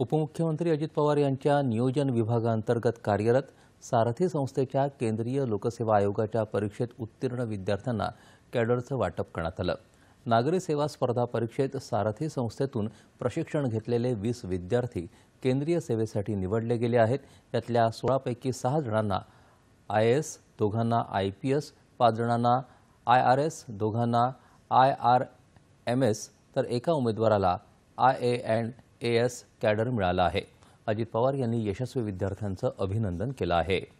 उपमुख्यमंत्री अजित पवार यांच्या नियोजन विभागाअंतर्गत कार्यरत सारथी संस्थेच्या केंद्रीय लोकसेवा आयोगाच्या परीक्षेत उत्तीर्ण विद्यार्थ्यांना कॅडरचं वाटप करण्यात आलं नागरी सेवा स्पर्धा परीक्षेत सारथी संस्थेतून प्रशिक्षण घेतलेले वीस विद्यार्थी केंद्रीय सेवेसाठी निवडले गेले आहेत त्यातल्या सोळापैकी सहा जणांना आय एस दोघांना आय पी एस पाच जणांना आय आर एस दोघांना आय आर एम एस तर एका उमेदवाराला I A and A S cadre मिला अजित पवार यशस्वी विद्याथ अभिनंदन किया